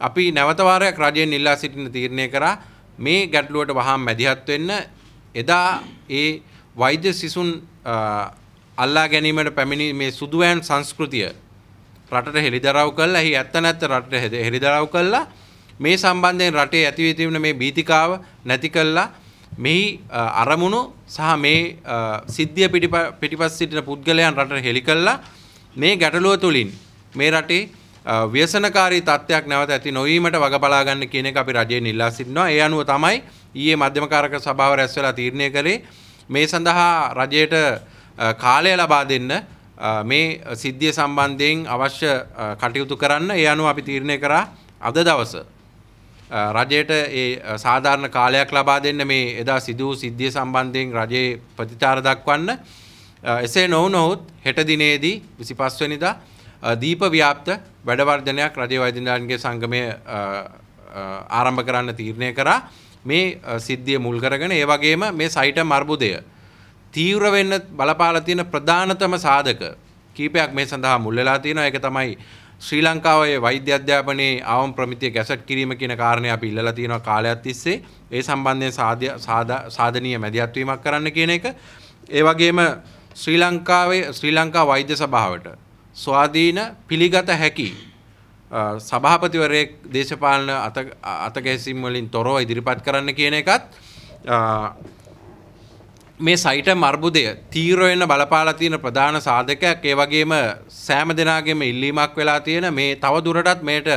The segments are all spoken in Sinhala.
අපි නැවතවාරයක් රජයෙන් ඉල්ලා සිටින තීරණය කරා මේ ගැටලුවට වහාම මැදිහත් වෙන්න එදා ඒ වෛද්‍ය සිසුන් අල්ලා ගැනීමට පැමිණි මේ සුදුවෑන් සංස්කෘතිය රටට හෙළිදරව් කළා. එහි ඇත්ත නැත්ත රටට හෙළිදරව් කළා. මේ සම්බන්ධයෙන් රටේ ඇතිවී තිබෙන මේ බීතිකාව නැති කළා. මේ අරමුණු සහ මේ සිද්ධිය පිටිපස් සිටින පුද්ගලයන් රටට හෙළි කළා. මේ ගැටලුව තුලින් මේ රටේ ව්‍යසනකාරී තත්ත්වයක් නැවත ඇති නොවීමට වග බලා ගන්න කියන එක අපි රජයෙන් ඉල්ලා සිටිනවා. ඒ අනුව තමයි ඊයේ මධ්‍යම කාරක සභාව රැස් වෙලා තීරණය කළේ මේ සඳහා රජයට කාලය ලබා දෙන්න මේ සිද්ධිය සම්බන්ධයෙන් අවශ්‍ය කටයුතු කරන්න. ඒ අනුව අපි තීරණය කරා අද දවස රජයට ඒ සාධාරණ කාලයක් ලබා දෙන්න මේ එදා සිදු සිද්ධිය සම්බන්ධයෙන් රජයේ ප්‍රතිචාර දක්වන්න එසේ නොවුනොත් හෙට දිනේදී 25 වෙනිදා දීප ව්‍යාප්ත වැඩවර්ධනයක් රජේ වෛද්‍යනාන්ගේ සංගමය ආරම්භ කරන්න තීරණය කරා මේ සිද්ධිය මුල් කරගෙන ඒ වගේම මේ සයිටම් අර්බුදය තීව්‍ර වෙන්න බලපාලා තියෙන ප්‍රධානතම සාධක කීපයක් මේ සඳහා මුල් වෙලා තියෙනවා ඒක තමයි ශ්‍රී ලංකාවේ වෛද්‍ය අධ්‍යාපනයේ ආවම් ප්‍රමිතිය ගැසට් කිරීම කියන කාරණය අපි ඉල්ලලා තියෙනවා කාලයක් තිස්සේ. ඒ සම්බන්ධයෙන් සාධනීය මැදිහත් වීමක් කරන්න කියන එක. ඒ වගේම ශ්‍රී ලංකාවේ ශ්‍රී ලංකා වෛද්‍ය සභාවට ස්වාධීන පිළිගත හැකි සභාපතිවරයෙක් දේශපාලන අතගැසිම් වලින් තොරෝ ඉදිරිපත් කරන්න කියන එකත් මේ සයිට මර්බුදය තීරෝයන බලපාලා තියෙන ප්‍රධාන සාධකයක් ඒ වගේම සෑම දෙනාගේම ඉල්ලීමක් වෙලා තියෙන මේ තව දුරටත් මේට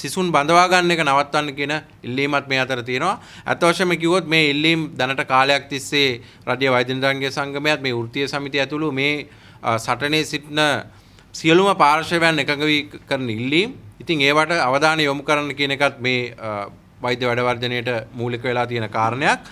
සිසුන් බඳවා ගන්න එක නවත්තන්න කියන ඉල්ලීමත් මේ අතර තියෙනවා. අත වශයෙන්ම කිව්වොත් මේ ඉල්ලීම් දැනට කාලයක් තිස්සේ රජයේ වෛද්‍ය නිලධාරින්ගේ සංගමයත් මේ වෘත්තීය සමිතිය ඇතුළු මේ සටනේ සිටින සියලුම පාර්ශවයන් එකඟ වී කරන ඉල්ලීම් ඉතින් ඒවට අවධානය යොමු කරන්න කියන එකත් මේ වෛද්‍ය වැඩවර්ජනයට මූලික වෙලා තියෙන කාරණයක්